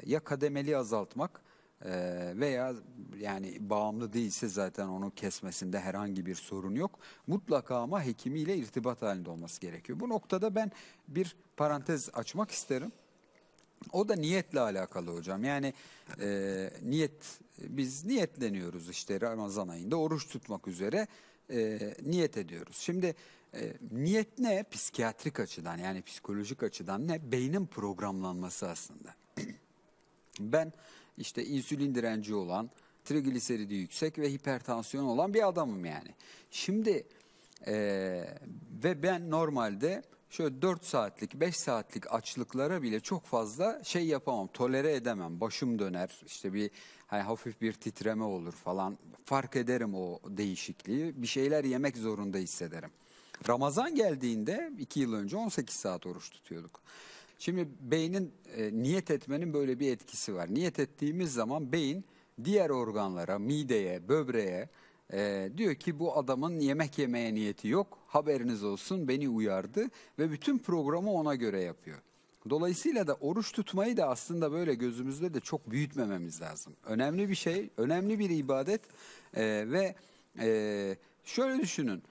ya kademeli azaltmak ee, veya yani bağımlı değilse zaten onu kesmesinde herhangi bir sorun yok. Mutlaka ama hekimiyle irtibat halinde olması gerekiyor. Bu noktada ben bir parantez açmak isterim. O da niyetle alakalı hocam. Yani e, niyet biz niyetleniyoruz işte Ramazan ayında oruç tutmak üzere e, niyet ediyoruz. Şimdi e, niyet ne? Psikiyatrik açıdan yani psikolojik açıdan ne? Beynin programlanması aslında. ben işte insülin direnci olan, trigliseridi yüksek ve hipertansiyon olan bir adamım yani. Şimdi e, ve ben normalde şöyle 4 saatlik 5 saatlik açlıklara bile çok fazla şey yapamam tolere edemem başım döner işte bir hani hafif bir titreme olur falan fark ederim o değişikliği bir şeyler yemek zorunda hissederim. Ramazan geldiğinde 2 yıl önce 18 saat oruç tutuyorduk. Şimdi beynin e, niyet etmenin böyle bir etkisi var. Niyet ettiğimiz zaman beyin diğer organlara, mideye, böbreğe e, diyor ki bu adamın yemek yemeye niyeti yok. Haberiniz olsun beni uyardı ve bütün programı ona göre yapıyor. Dolayısıyla da oruç tutmayı da aslında böyle gözümüzde de çok büyütmememiz lazım. Önemli bir şey, önemli bir ibadet e, ve e, şöyle düşünün.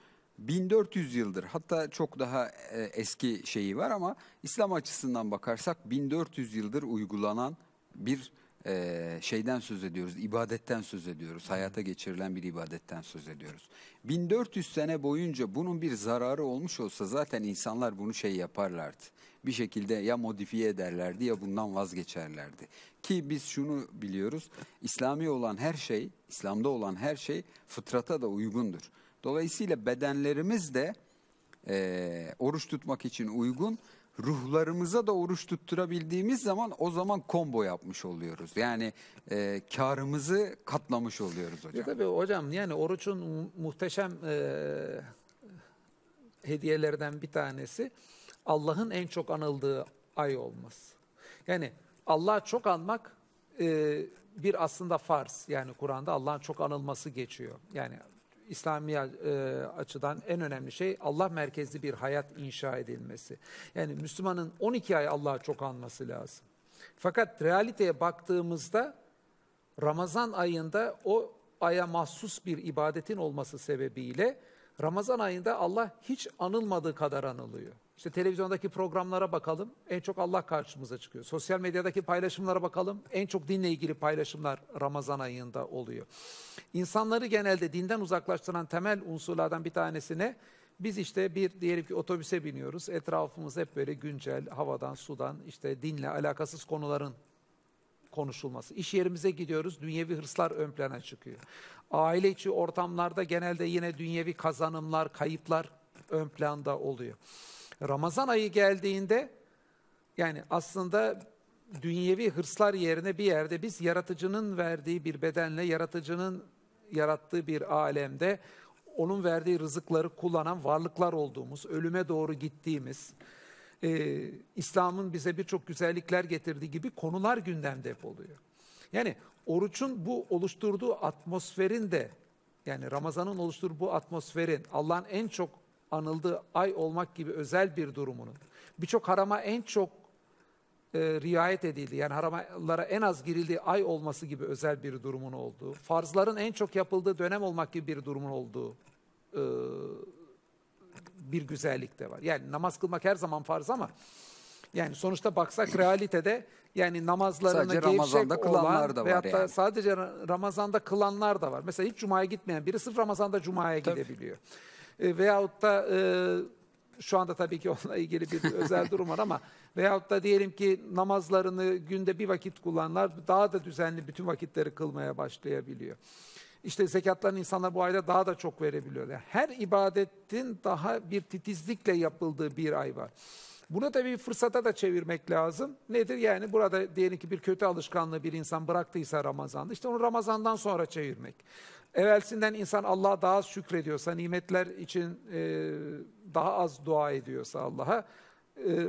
1400 yıldır hatta çok daha e, eski şeyi var ama İslam açısından bakarsak 1400 yıldır uygulanan bir e, şeyden söz ediyoruz, ibadetten söz ediyoruz, hayata geçirilen bir ibadetten söz ediyoruz. 1400 sene boyunca bunun bir zararı olmuş olsa zaten insanlar bunu şey yaparlardı. Bir şekilde ya modifiye ederlerdi ya bundan vazgeçerlerdi. Ki biz şunu biliyoruz, İslami olan her şey, İslam'da olan her şey fıtrata da uygundur. Dolayısıyla bedenlerimiz de e, oruç tutmak için uygun. Ruhlarımıza da oruç tutturabildiğimiz zaman o zaman combo yapmış oluyoruz. Yani e, karımızı katlamış oluyoruz hocam. Ya e, tabii hocam yani oruçun muhteşem e, hediyelerden bir tanesi Allah'ın en çok anıldığı ay olması. Yani Allah'ı çok anmak e, bir aslında farz. Yani Kur'an'da Allah'ın çok anılması geçiyor. Yani İslami e, açıdan en önemli şey Allah merkezli bir hayat inşa edilmesi. Yani Müslümanın 12 ay Allah'ı çok anması lazım. Fakat realiteye baktığımızda Ramazan ayında o aya mahsus bir ibadetin olması sebebiyle Ramazan ayında Allah hiç anılmadığı kadar anılıyor. İşte televizyondaki programlara bakalım. En çok Allah karşımıza çıkıyor. Sosyal medyadaki paylaşımlara bakalım. En çok dinle ilgili paylaşımlar Ramazan ayında oluyor. İnsanları genelde dinden uzaklaştıran temel unsurlardan bir tanesine biz işte bir diyelim ki otobüse biniyoruz. Etrafımız hep böyle güncel, havadan, sudan, işte dinle alakasız konuların konuşulması. İş yerimize gidiyoruz, dünyevi hırslar ön plana çıkıyor. Aile içi ortamlarda genelde yine dünyevi kazanımlar, kayıplar ön planda oluyor. Ramazan ayı geldiğinde yani aslında dünyevi hırslar yerine bir yerde biz yaratıcının verdiği bir bedenle yaratıcının yarattığı bir alemde onun verdiği rızıkları kullanan varlıklar olduğumuz, ölüme doğru gittiğimiz, e, İslam'ın bize birçok güzellikler getirdiği gibi konular gündemde hep oluyor. Yani oruçun bu oluşturduğu atmosferin de yani Ramazan'ın oluşturduğu bu atmosferin Allah'ın en çok anıldığı ay olmak gibi özel bir durumunun birçok harama en çok e, riayet edildi. Yani haramlara en az girildiği ay olması gibi özel bir durumun olduğu, farzların en çok yapıldığı dönem olmak gibi bir durumun olduğu e, bir güzellik de var. Yani namaz kılmak her zaman farz ama yani sonuçta baksak realitede yani namazlarını sadece Ramazan'da kılanlar da var yani. sadece Ramazan'da kılanlar da var. Mesela hiç Cuma'ya gitmeyen biri sırf Ramazan'da Cuma'ya gidebiliyor. Tabii. E, veyahut da e, şu anda tabii ki onunla ilgili bir özel durum var ama veyahut da diyelim ki namazlarını günde bir vakit kullanlar daha da düzenli bütün vakitleri kılmaya başlayabiliyor. İşte zekatların insanlar bu ayda daha da çok verebiliyor. Yani her ibadetin daha bir titizlikle yapıldığı bir ay var. Bunu tabii fırsata da çevirmek lazım. Nedir yani burada diyelim ki bir kötü alışkanlığı bir insan bıraktıysa Ramazan'da işte onu Ramazan'dan sonra çevirmek. Evvelsinden insan Allah'a daha az şükrediyorsa, nimetler için e, daha az dua ediyorsa Allah'a, e,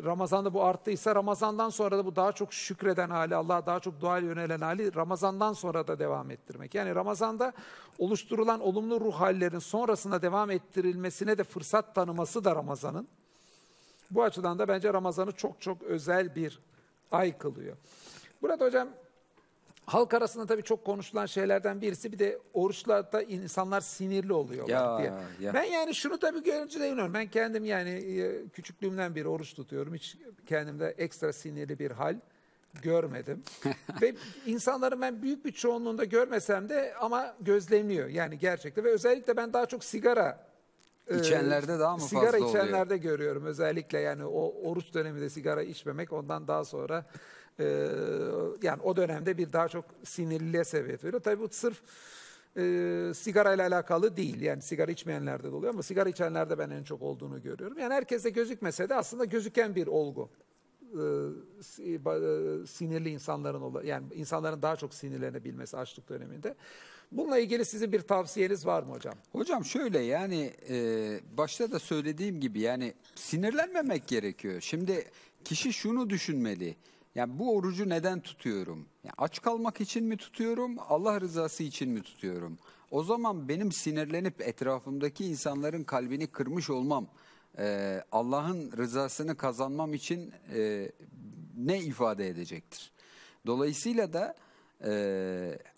Ramazan'da bu arttıysa Ramazan'dan sonra da bu daha çok şükreden hali, Allah'a daha çok duaya yönelen hali Ramazan'dan sonra da devam ettirmek. Yani Ramazan'da oluşturulan olumlu ruh hallerinin sonrasında devam ettirilmesine de fırsat tanıması da Ramazan'ın. Bu açıdan da bence Ramazan'ı çok çok özel bir ay kılıyor. Burada hocam halk arasında tabii çok konuşulan şeylerden birisi bir de oruçlarda insanlar sinirli oluyorlar Ya, diye. ya. Ben yani şunu tabii görünce de inanıyorum. Ben kendim yani e, küçüklüğümden beri oruç tutuyorum. Hiç kendimde ekstra sinirli bir hal görmedim. ve insanların ben büyük bir çoğunluğunda görmesem de ama gözlemliyor yani gerçekten. Ve özellikle ben daha çok sigara e, içenlerde daha mı sigara fazla oluyor? içenlerde görüyorum özellikle yani o oruç döneminde sigara içmemek ondan daha sonra ee, yani o dönemde bir daha çok sinirliliğe sebep veriyor. Tabii bu sırf e, sigara ile alakalı değil. Yani sigara içmeyenlerde de oluyor ama sigara içenlerde ben en çok olduğunu görüyorum. Yani herkese gözükmese de aslında gözüken bir olgu. Ee, e, sinirli insanların yani insanların daha çok sinirlenebilmesi açlık döneminde. Bununla ilgili sizin bir tavsiyeniz var mı hocam? Hocam şöyle yani e, başta da söylediğim gibi yani sinirlenmemek gerekiyor. Şimdi kişi şunu düşünmeli. Yani bu orucu neden tutuyorum? Yani aç kalmak için mi tutuyorum? Allah rızası için mi tutuyorum? O zaman benim sinirlenip etrafımdaki insanların kalbini kırmış olmam, e, Allah'ın rızasını kazanmam için e, ne ifade edecektir? Dolayısıyla da e,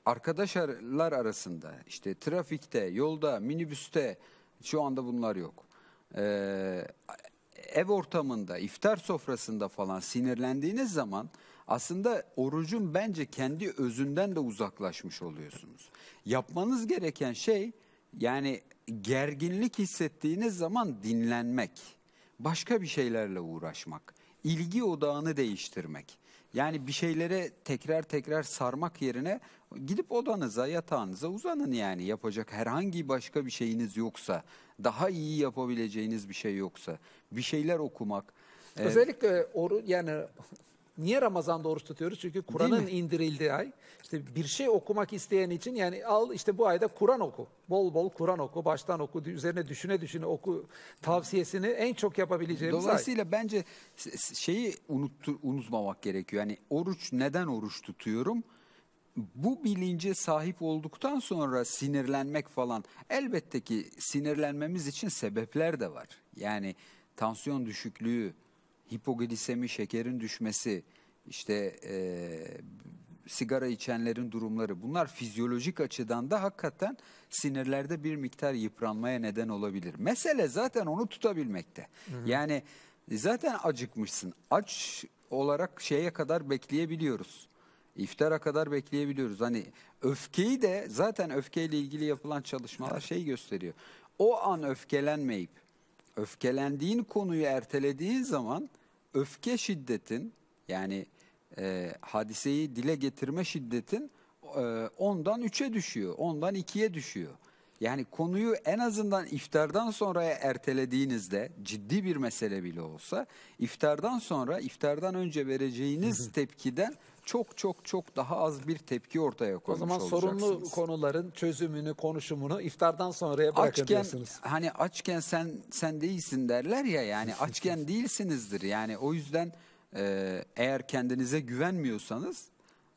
arkadaşlar arasında işte trafikte, yolda, minibüste şu anda bunlar yok. E, ev ortamında, iftar sofrasında falan sinirlendiğiniz zaman aslında orucun bence kendi özünden de uzaklaşmış oluyorsunuz. Yapmanız gereken şey yani gerginlik hissettiğiniz zaman dinlenmek, başka bir şeylerle uğraşmak, ilgi odağını değiştirmek. Yani bir şeylere tekrar tekrar sarmak yerine gidip odanıza, yatağınıza uzanın yani yapacak herhangi başka bir şeyiniz yoksa, daha iyi yapabileceğiniz bir şey yoksa, bir şeyler okumak. E, Özellikle oru yani Niye Ramazan'da oruç tutuyoruz? Çünkü Kur'an'ın indirildiği ay. İşte bir şey okumak isteyen için yani al işte bu ayda Kur'an oku. Bol bol Kur'an oku, baştan oku, üzerine düşüne düşüne oku tavsiyesini en çok yapabileceğimiz Dolayısıyla ay. bence şeyi unuttur, unutmamak gerekiyor. Yani oruç neden oruç tutuyorum? bu bilince sahip olduktan sonra sinirlenmek falan elbette ki sinirlenmemiz için sebepler de var. Yani tansiyon düşüklüğü, hipoglisemi, şekerin düşmesi, işte e, sigara içenlerin durumları bunlar fizyolojik açıdan da hakikaten sinirlerde bir miktar yıpranmaya neden olabilir. Mesele zaten onu tutabilmekte. Hı hı. Yani zaten acıkmışsın. Aç olarak şeye kadar bekleyebiliyoruz. İftara kadar bekleyebiliyoruz. Hani öfkeyi de zaten öfkeyle ilgili yapılan çalışmalar evet. şey gösteriyor. O an öfkelenmeyip öfkelendiğin konuyu ertelediğin zaman öfke şiddetin yani e, hadiseyi dile getirme şiddetin e, ondan üçe düşüyor, ondan ikiye düşüyor. Yani konuyu en azından iftardan sonraya ertelediğinizde ciddi bir mesele bile olsa iftardan sonra iftardan önce vereceğiniz tepkiden çok çok çok daha az bir tepki ortaya koymuş olacaksınız. O zaman sorunlu olacaksınız. konuların çözümünü, konuşumunu iftardan sonraya bırakın açken, Hani açken sen sen değilsin derler ya yani açken değilsinizdir. Yani o yüzden e, eğer kendinize güvenmiyorsanız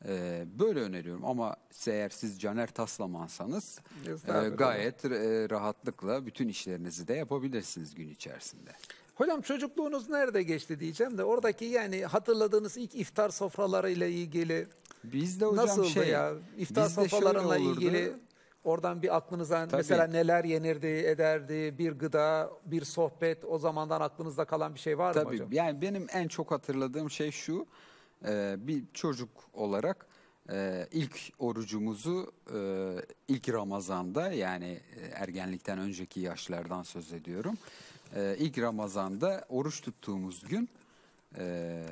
e, böyle öneriyorum ama eğer siz Caner Taslamansanız e, gayet e, rahatlıkla bütün işlerinizi de yapabilirsiniz gün içerisinde. Hocam çocukluğunuz nerede geçti diyeceğim de oradaki yani hatırladığınız ilk iftar sofralarıyla ilgili biz de hocam nasıldı şey, ya? İftar sofralarıyla ilgili oradan bir aklınıza Tabii. mesela neler yenirdi, ederdi, bir gıda, bir sohbet o zamandan aklınızda kalan bir şey var Tabii, mı hocam? Yani benim en çok hatırladığım şey şu. E, bir çocuk olarak e, ilk orucumuzu e, ilk Ramazan'da yani ergenlikten önceki yaşlardan söz ediyorum e, ilk Ramazan'da oruç tuttuğumuz gün e,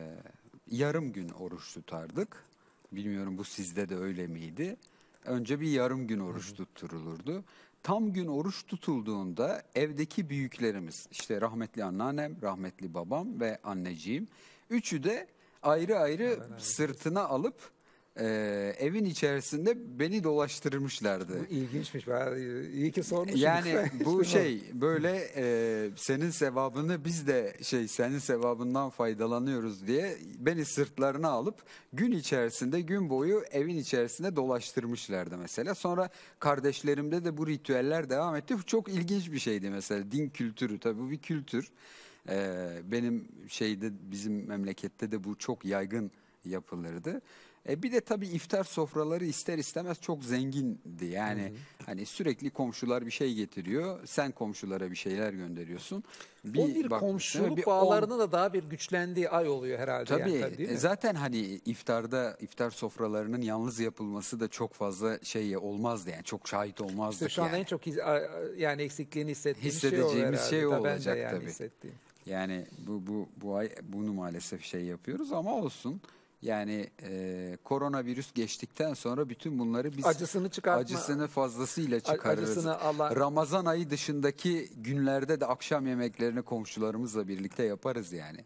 yarım gün oruç tutardık. Bilmiyorum bu sizde de öyle miydi? Önce bir yarım gün oruç tutturulurdu. Tam gün oruç tutulduğunda evdeki büyüklerimiz işte rahmetli anneannem, rahmetli babam ve anneciğim üçü de ayrı ayrı sırtına alıp e, evin içerisinde beni dolaştırmışlardı. Bu ilginçmiş. İyi ki sormuşum. Yani bu şey böyle e, senin sevabını biz de şey senin sevabından faydalanıyoruz diye beni sırtlarına alıp gün içerisinde gün boyu evin içerisinde dolaştırmışlardı mesela. Sonra kardeşlerimde de bu ritüeller devam etti. Bu Çok ilginç bir şeydi mesela din kültürü tabii bu bir kültür. Ee, benim şeyde bizim memlekette de bu çok yaygın yapılırdı. E bir de tabii iftar sofraları ister istemez çok zengindi. Yani hı hı. hani sürekli komşular bir şey getiriyor. Sen komşulara bir şeyler gönderiyorsun. Bir o bir bakmışsın, komşuluk bir bağlarını on... da daha bir güçlendiği ay oluyor herhalde. Tabii, yani, tabii e, zaten hani iftarda iftar sofralarının yalnız yapılması da çok fazla şey olmazdı yani çok şahit olmazdık işte şu an yani. en çok yani eksikliğini hissettiğimiz şey Hissedeceğimiz şey, şey olacak tabii. Yani, tabii. yani bu, bu, bu ay bunu maalesef şey yapıyoruz ama olsun. Yani e, koronavirüs geçtikten sonra bütün bunları biz acısını çıkartma, acısını fazlasıyla çıkarırız. Acısını Allah... Ramazan ayı dışındaki günlerde de akşam yemeklerini komşularımızla birlikte yaparız yani.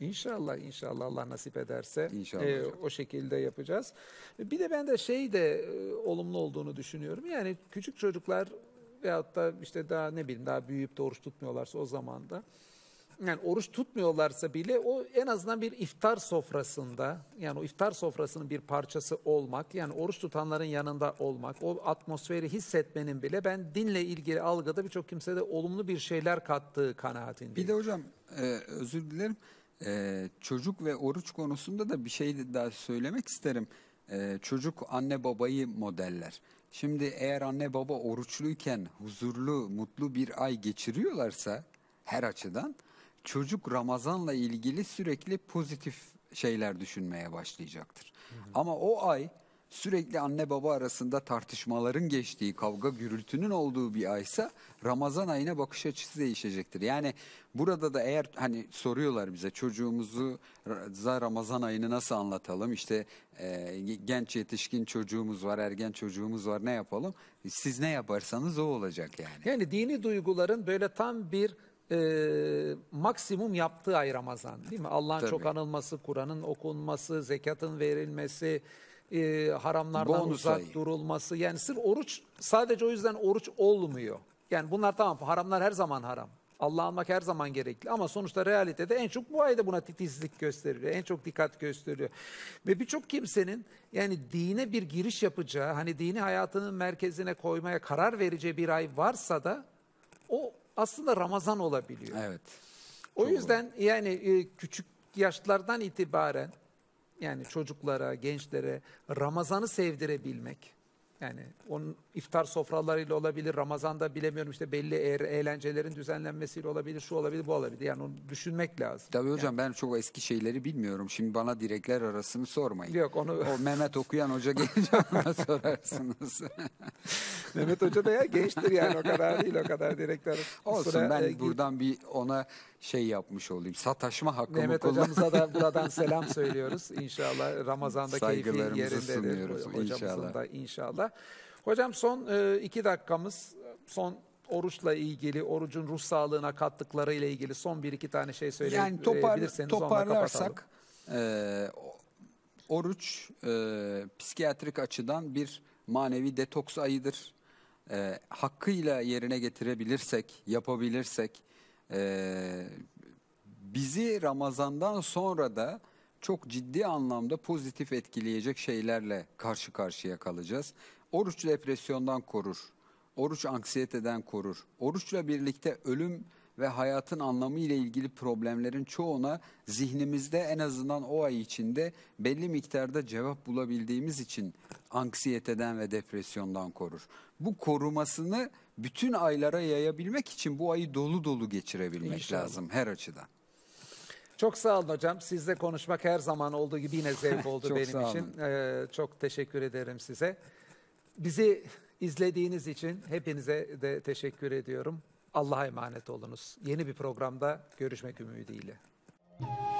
İnşallah inşallah Allah nasip ederse inşallah e, o şekilde yapacağız. E, bir de ben de şey de e, olumlu olduğunu düşünüyorum. Yani küçük çocuklar veyahut da işte daha ne bileyim daha büyüyüp de oruç tutmuyorlarsa o zaman da yani oruç tutmuyorlarsa bile o en azından bir iftar sofrasında yani o iftar sofrasının bir parçası olmak yani oruç tutanların yanında olmak o atmosferi hissetmenin bile ben dinle ilgili algıda birçok kimsede olumlu bir şeyler kattığı kanaatindeyim. Bir de hocam e, özür dilerim e, çocuk ve oruç konusunda da bir şey daha söylemek isterim. E, çocuk anne babayı modeller. Şimdi eğer anne baba oruçluyken huzurlu, mutlu bir ay geçiriyorlarsa her açıdan çocuk Ramazan'la ilgili sürekli pozitif şeyler düşünmeye başlayacaktır. Hı hı. Ama o ay sürekli anne baba arasında tartışmaların geçtiği, kavga gürültünün olduğu bir aysa Ramazan ayına bakış açısı değişecektir. Yani burada da eğer hani soruyorlar bize çocuğumuzu Ramazan ayını nasıl anlatalım? İşte e, genç yetişkin çocuğumuz var, ergen çocuğumuz var ne yapalım? Siz ne yaparsanız o olacak yani. Yani dini duyguların böyle tam bir e, maksimum yaptığı ay Ramazan değil mi? Allah'ın çok anılması, Kur'an'ın okunması, zekatın verilmesi, e, haramlardan Bonus uzak ayı. durulması. Yani sırf oruç sadece o yüzden oruç olmuyor. Yani bunlar tamam haramlar her zaman haram. Allah almak her zaman gerekli ama sonuçta realitede en çok bu ayda buna titizlik gösteriliyor. En çok dikkat gösteriyor. Ve birçok kimsenin yani dine bir giriş yapacağı, hani dini hayatının merkezine koymaya karar vereceği bir ay varsa da o aslında Ramazan olabiliyor. Evet. O yüzden var. yani e, küçük yaşlardan itibaren yani çocuklara, gençlere Ramazan'ı sevdirebilmek yani onun iftar sofralarıyla olabilir, Ramazan'da bilemiyorum işte belli eğer eğlencelerin düzenlenmesiyle olabilir, şu olabilir, bu olabilir. Yani onu düşünmek lazım. Tabii hocam yani. ben çok eski şeyleri bilmiyorum. Şimdi bana direkler arasını sormayın. Yok onu... O Mehmet Okuyan Hoca gelince ona sorarsınız. Mehmet Hoca da ya gençtir yani o kadar değil o kadar direkler. Olsun Sonra, ben e, buradan bir ona şey yapmış olayım. Sataşma hakkımı Mehmet kullan. hocamıza da buradan selam söylüyoruz. İnşallah Ramazan'da keyfi yerindedir. sunuyoruz Hocamızın da inşallah. Hocam son e, iki dakikamız, son oruçla ilgili, orucun ruh sağlığına kattıkları ile ilgili son bir iki tane şey söyleyebilirseniz yani topar, toparlarsak, e, oruç e, psikiyatrik açıdan bir manevi detoks ayıdır. E, hakkıyla yerine getirebilirsek, yapabilirsek, e, bizi Ramazan'dan sonra da çok ciddi anlamda pozitif etkileyecek şeylerle karşı karşıya kalacağız. Oruç depresyondan korur, oruç anksiyeteden korur, oruçla birlikte ölüm ve hayatın anlamı ile ilgili problemlerin çoğuna zihnimizde en azından o ay içinde belli miktarda cevap bulabildiğimiz için anksiyeteden ve depresyondan korur. Bu korumasını bütün aylara yayabilmek için bu ayı dolu dolu geçirebilmek İnşallah. lazım her açıdan. Çok sağ olun hocam. Sizle konuşmak her zaman olduğu gibi yine zevk oldu benim için. Ee, çok teşekkür ederim size. Bizi izlediğiniz için hepinize de teşekkür ediyorum. Allah'a emanet olunuz. Yeni bir programda görüşmek ümidiyle.